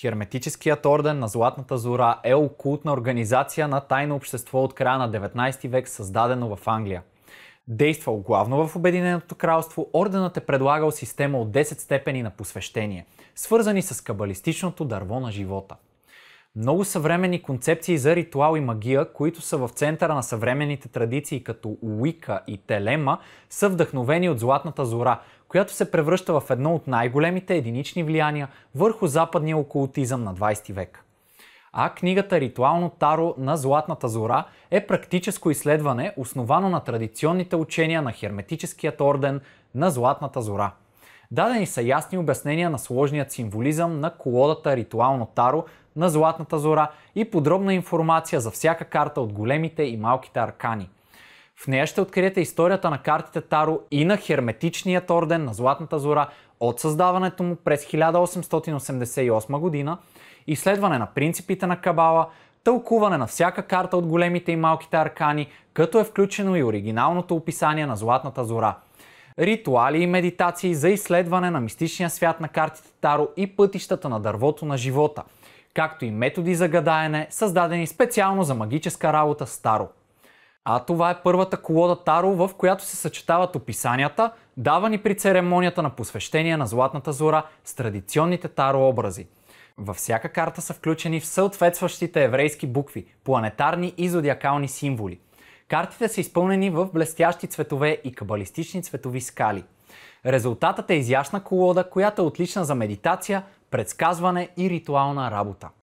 Херметическият орден на Златната зора е окултна организация на тайно общество от края на 19 век, създадено в Англия. Действал главно в Обединеното кралство, орденът е предлагал система от 10 степени на посвещение, свързани с кабалистичното дърво на живота. Много съвременни концепции за ритуал и магия, които са в центъра на съвременните традиции като Уика и Телема, са вдъхновени от Златната зора – която се превръща в едно от най-големите единични влияния върху западния окултизъм на 20 век. А книгата Ритуално Таро на Златната зора е практическо изследване, основано на традиционните учения на херметическият орден на Златната зора. Дадени са ясни обяснения на сложният символизъм на колодата Ритуално Таро на Златната зора и подробна информация за всяка карта от големите и малките аркани. В нея ще откриете историята на картите Таро и на херметичният орден на Златната зора от създаването му през 1888 година, изследване на принципите на Кабала, тълкуване на всяка карта от големите и малките аркани, като е включено и оригиналното описание на Златната зора. Ритуали и медитации за изследване на мистичния свят на картите Таро и пътищата на дървото на живота, както и методи за гадаене, създадени специално за магическа работа с Таро. А това е първата колода Таро, в която се съчетават описанията, давани при церемонията на посвещение на Златната зора с традиционните Таро образи. Във всяка карта са включени в съответстващите еврейски букви, планетарни и зодиакални символи. Картите са изпълнени в блестящи цветове и кабалистични цветови скали. Резултатът е изящна колода, която е отлична за медитация, предсказване и ритуална работа.